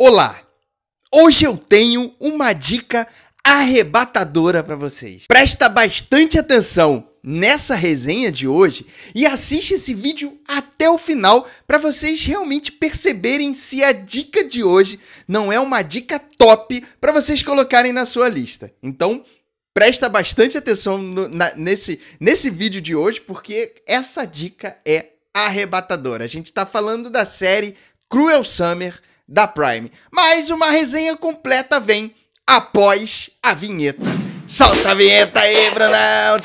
Olá! Hoje eu tenho uma dica arrebatadora para vocês. Presta bastante atenção nessa resenha de hoje e assiste esse vídeo até o final para vocês realmente perceberem se a dica de hoje não é uma dica top para vocês colocarem na sua lista. Então, presta bastante atenção no, na, nesse, nesse vídeo de hoje porque essa dica é arrebatadora. A gente está falando da série Cruel Summer da Prime. Mas uma resenha completa vem após a vinheta. Solta a vinheta aí, Brunão!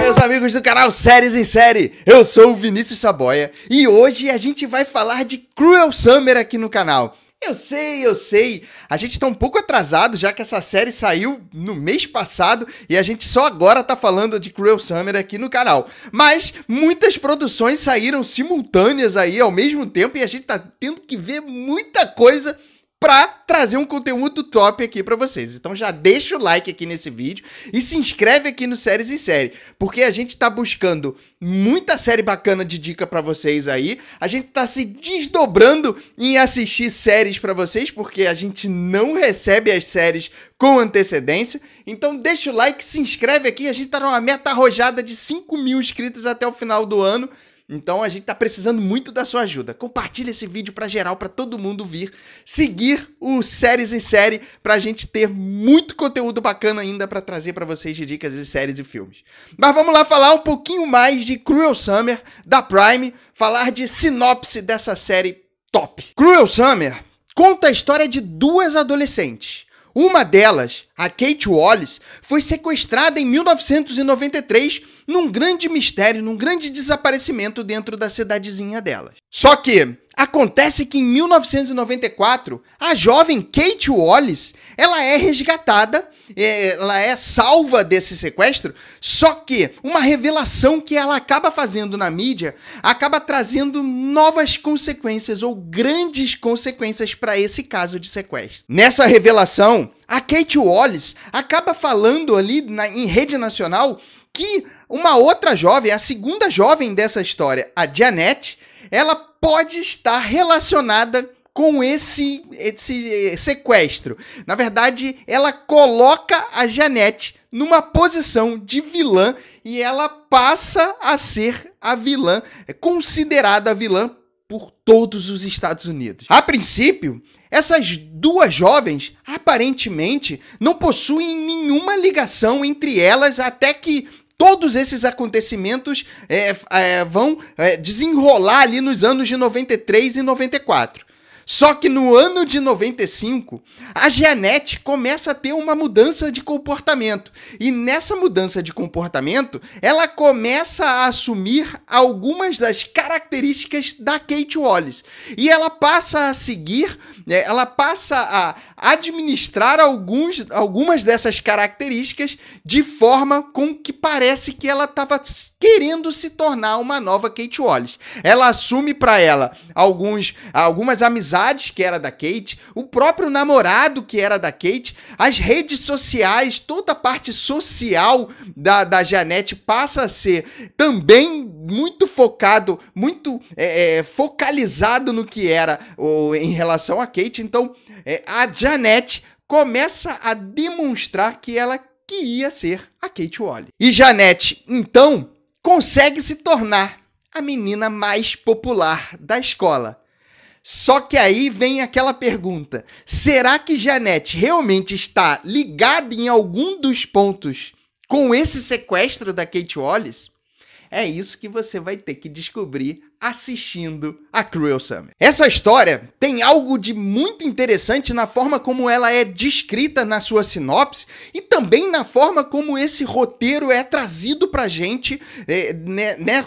meus amigos do canal Séries em Série, eu sou o Vinícius Saboia e hoje a gente vai falar de Cruel Summer aqui no canal. Eu sei, eu sei. A gente tá um pouco atrasado, já que essa série saiu no mês passado e a gente só agora tá falando de Cruel Summer aqui no canal. Mas muitas produções saíram simultâneas aí ao mesmo tempo e a gente tá tendo que ver muita coisa para trazer um conteúdo top aqui para vocês. Então já deixa o like aqui nesse vídeo e se inscreve aqui no Séries em Série, porque a gente tá buscando muita série bacana de dica para vocês aí. A gente tá se desdobrando em assistir séries para vocês, porque a gente não recebe as séries com antecedência. Então deixa o like, se inscreve aqui. A gente tá numa meta arrojada de 5 mil inscritos até o final do ano. Então a gente tá precisando muito da sua ajuda. Compartilha esse vídeo para geral, para todo mundo vir seguir o Séries em Série para a gente ter muito conteúdo bacana ainda para trazer para vocês de dicas de séries e filmes. Mas vamos lá falar um pouquinho mais de Cruel Summer da Prime, falar de sinopse dessa série top. Cruel Summer conta a história de duas adolescentes uma delas, a Kate Wallace, foi sequestrada em 1993 num grande mistério, num grande desaparecimento dentro da cidadezinha delas. Só que acontece que em 1994, a jovem Kate Wallace, ela é resgatada é, ela é salva desse sequestro, só que uma revelação que ela acaba fazendo na mídia acaba trazendo novas consequências ou grandes consequências para esse caso de sequestro. Nessa revelação, a Kate Wallace acaba falando ali na, em rede nacional que uma outra jovem, a segunda jovem dessa história, a Janet, ela pode estar relacionada com esse, esse sequestro. Na verdade, ela coloca a Janete numa posição de vilã e ela passa a ser a vilã, é considerada a vilã por todos os Estados Unidos. A princípio, essas duas jovens aparentemente não possuem nenhuma ligação entre elas até que todos esses acontecimentos é, é, vão é, desenrolar ali nos anos de 93 e 94. Só que no ano de 95, a Jeanette começa a ter uma mudança de comportamento. E nessa mudança de comportamento, ela começa a assumir algumas das características da Kate Wallace. E ela passa a seguir né, ela passa a administrar alguns, algumas dessas características de forma com que parece que ela estava querendo se tornar uma nova Kate Wallace. Ela assume para ela alguns, algumas amizades que era da Kate, o próprio namorado que era da Kate, as redes sociais, toda a parte social da, da Janete passa a ser também muito focado, muito é, é, focalizado no que era ou, em relação a Kate. Então, é, a Janet começa a demonstrar que ela queria ser a Kate Wally. E Janet, então, consegue se tornar a menina mais popular da escola. Só que aí vem aquela pergunta: será que Janet realmente está ligada em algum dos pontos com esse sequestro da Kate Wallace? É isso que você vai ter que descobrir assistindo a Cruel Summer. Essa história tem algo de muito interessante na forma como ela é descrita na sua sinopse e também na forma como esse roteiro é trazido pra gente, é, né, né,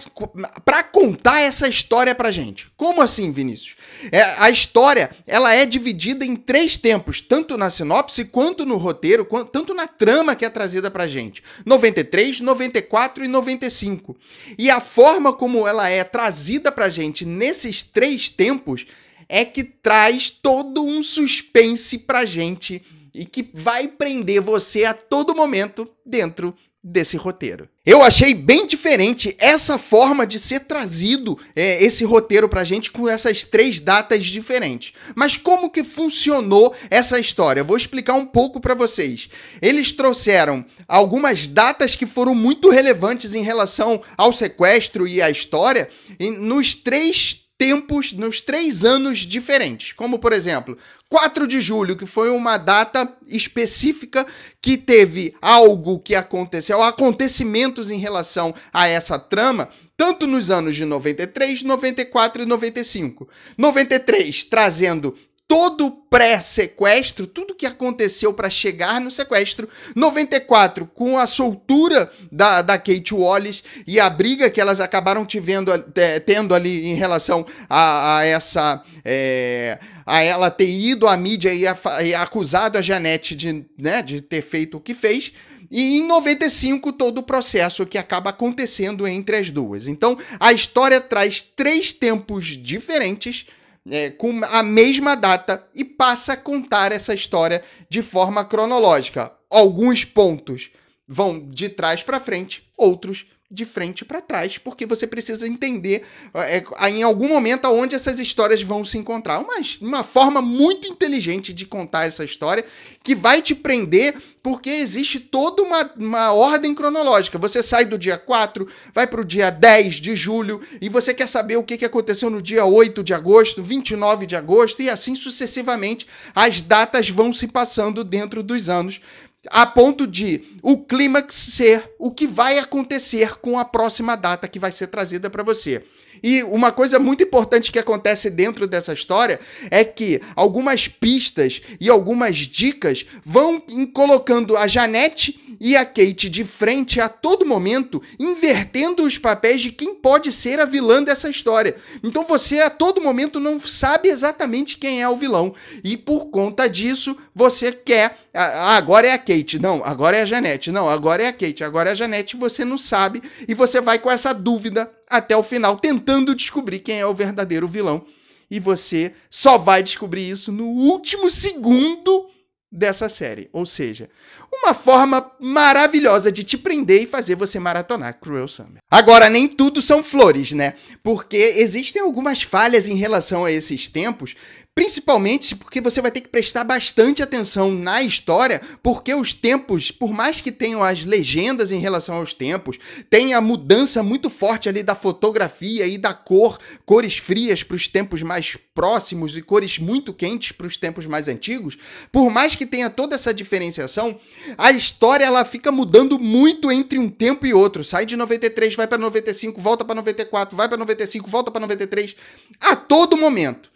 pra contar essa história pra gente. Como assim, Vinícius? É, a história, ela é dividida em três tempos, tanto na sinopse quanto no roteiro, quanto, tanto na trama que é trazida pra gente. 93, 94 e 95. E a forma como ela é trazida trazida pra gente nesses três tempos é que traz todo um suspense pra gente e que vai prender você a todo momento dentro desse roteiro. Eu achei bem diferente essa forma de ser trazido é, esse roteiro pra gente com essas três datas diferentes. Mas como que funcionou essa história? vou explicar um pouco para vocês. Eles trouxeram algumas datas que foram muito relevantes em relação ao sequestro e à história nos três tempos nos três anos diferentes. Como, por exemplo, 4 de julho, que foi uma data específica que teve algo que aconteceu, acontecimentos em relação a essa trama, tanto nos anos de 93, 94 e 95. 93 trazendo todo pré-sequestro, tudo que aconteceu para chegar no sequestro, 94 com a soltura da, da Kate Wallace e a briga que elas acabaram tivendo, é, tendo ali em relação a, a essa é, a ela ter ido à mídia e, a, e acusado a Janete de, né, de ter feito o que fez. E em 95, todo o processo que acaba acontecendo entre as duas. Então, a história traz três tempos diferentes é, com a mesma data e passa a contar essa história de forma cronológica. Alguns pontos vão de trás para frente, outros de frente para trás, porque você precisa entender é, em algum momento aonde essas histórias vão se encontrar. uma forma muito inteligente de contar essa história que vai te prender, porque existe toda uma, uma ordem cronológica. Você sai do dia 4, vai para o dia 10 de julho, e você quer saber o que, que aconteceu no dia 8 de agosto, 29 de agosto, e assim sucessivamente. As datas vão se passando dentro dos anos a ponto de o clímax ser o que vai acontecer com a próxima data que vai ser trazida para você. E uma coisa muito importante que acontece dentro dessa história é que algumas pistas e algumas dicas vão colocando a Janete e a Kate de frente a todo momento, invertendo os papéis de quem pode ser a vilã dessa história. Então você a todo momento não sabe exatamente quem é o vilão e por conta disso você quer ah, agora é a Kate, não, agora é a Janete, não, agora é a Kate, agora é a Janete, você não sabe e você vai com essa dúvida até o final tentando descobrir quem é o verdadeiro vilão. E você só vai descobrir isso no último segundo dessa série. Ou seja, uma forma maravilhosa de te prender e fazer você maratonar Cruel Summer. Agora, nem tudo são flores, né? Porque existem algumas falhas em relação a esses tempos, Principalmente porque você vai ter que prestar bastante atenção na história, porque os tempos, por mais que tenham as legendas em relação aos tempos, tem a mudança muito forte ali da fotografia e da cor, cores frias para os tempos mais próximos e cores muito quentes para os tempos mais antigos. Por mais que tenha toda essa diferenciação, a história ela fica mudando muito entre um tempo e outro. Sai de 93, vai para 95, volta para 94, vai para 95, volta para 93, a todo momento.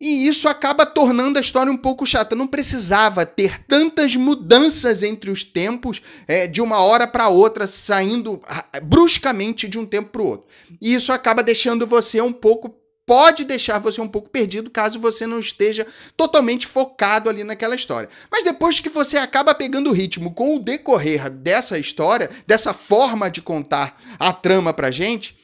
E isso acaba tornando a história um pouco chata. Não precisava ter tantas mudanças entre os tempos, é, de uma hora para outra, saindo bruscamente de um tempo para o outro. E isso acaba deixando você um pouco pode deixar você um pouco perdido caso você não esteja totalmente focado ali naquela história. Mas depois que você acaba pegando o ritmo com o decorrer dessa história, dessa forma de contar a trama pra gente,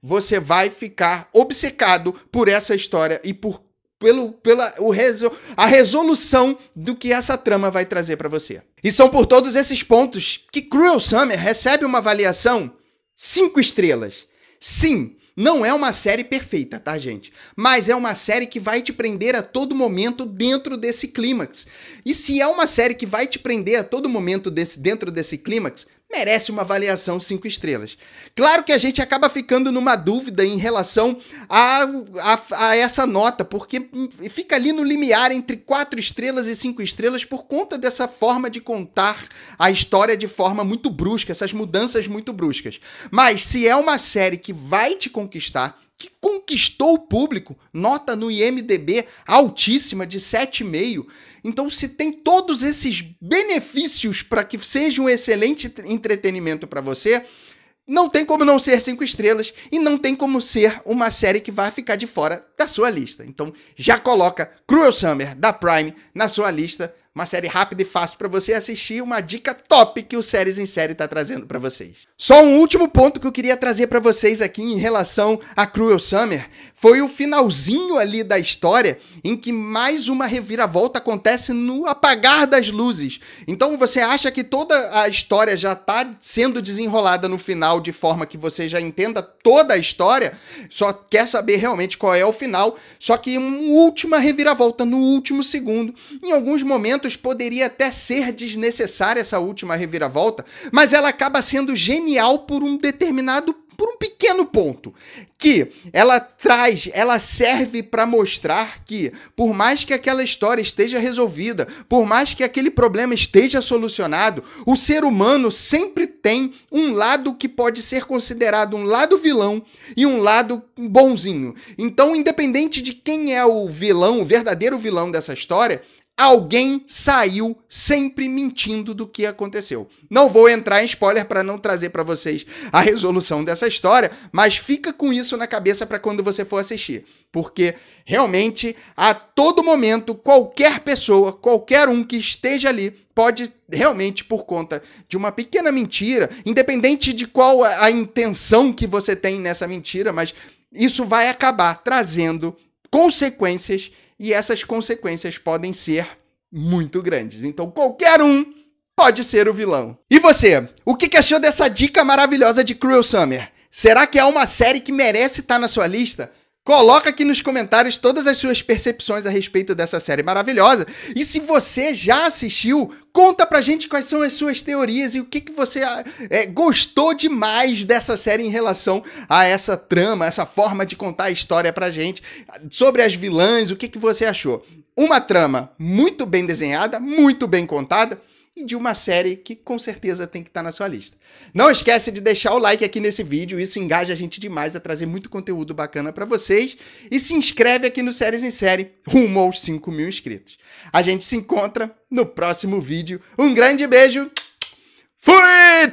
você vai ficar obcecado por essa história e por pelo, pela o resol, a resolução do que essa trama vai trazer para você. E são por todos esses pontos que Cruel Summer recebe uma avaliação 5 estrelas. Sim, não é uma série perfeita, tá, gente? Mas é uma série que vai te prender a todo momento dentro desse clímax. E se é uma série que vai te prender a todo momento desse, dentro desse clímax, merece uma avaliação cinco estrelas. Claro que a gente acaba ficando numa dúvida em relação a, a, a essa nota, porque fica ali no limiar entre quatro estrelas e cinco estrelas por conta dessa forma de contar a história de forma muito brusca, essas mudanças muito bruscas. Mas se é uma série que vai te conquistar, que conquistou o público, nota no IMDB altíssima de 7,5. Então, se tem todos esses benefícios para que seja um excelente entretenimento para você, não tem como não ser cinco estrelas e não tem como ser uma série que vai ficar de fora da sua lista. Então, já coloca Cruel Summer da Prime na sua lista uma série rápida e fácil para você assistir, uma dica top que o Séries em Série tá trazendo para vocês. Só um último ponto que eu queria trazer para vocês aqui em relação a Cruel Summer foi o finalzinho ali da história em que mais uma reviravolta acontece no apagar das luzes. Então você acha que toda a história já tá sendo desenrolada no final de forma que você já entenda toda a história, só quer saber realmente qual é o final, só que uma última reviravolta no último segundo. Em alguns momentos poderia até ser desnecessária essa última reviravolta, mas ela acaba sendo genial por um determinado por um pequeno ponto, que ela traz, ela serve para mostrar que, por mais que aquela história esteja resolvida, por mais que aquele problema esteja solucionado, o ser humano sempre tem um lado que pode ser considerado um lado vilão e um lado bonzinho. Então, independente de quem é o vilão, o verdadeiro vilão dessa história, alguém saiu sempre mentindo do que aconteceu. Não vou entrar em spoiler para não trazer para vocês a resolução dessa história, mas fica com isso na cabeça para quando você for assistir, porque realmente a todo momento qualquer pessoa, qualquer um que esteja ali pode realmente por conta de uma pequena mentira, independente de qual a intenção que você tem nessa mentira, mas isso vai acabar trazendo consequências e essas consequências podem ser muito grandes. Então, qualquer um pode ser o vilão. E você, o que achou dessa dica maravilhosa de Cruel Summer? Será que é uma série que merece estar na sua lista? Coloca aqui nos comentários todas as suas percepções a respeito dessa série maravilhosa. E se você já assistiu, conta pra gente quais são as suas teorias e o que, que você ah, é, gostou demais dessa série em relação a essa trama, essa forma de contar a história pra gente, sobre as vilãs, o que, que você achou. Uma trama muito bem desenhada, muito bem contada, e de uma série que com certeza tem que estar tá na sua lista. Não esquece de deixar o like aqui nesse vídeo, isso engaja a gente demais a trazer muito conteúdo bacana para vocês e se inscreve aqui no Séries em Série, rumo aos 5 mil inscritos. A gente se encontra no próximo vídeo. Um grande beijo, fui!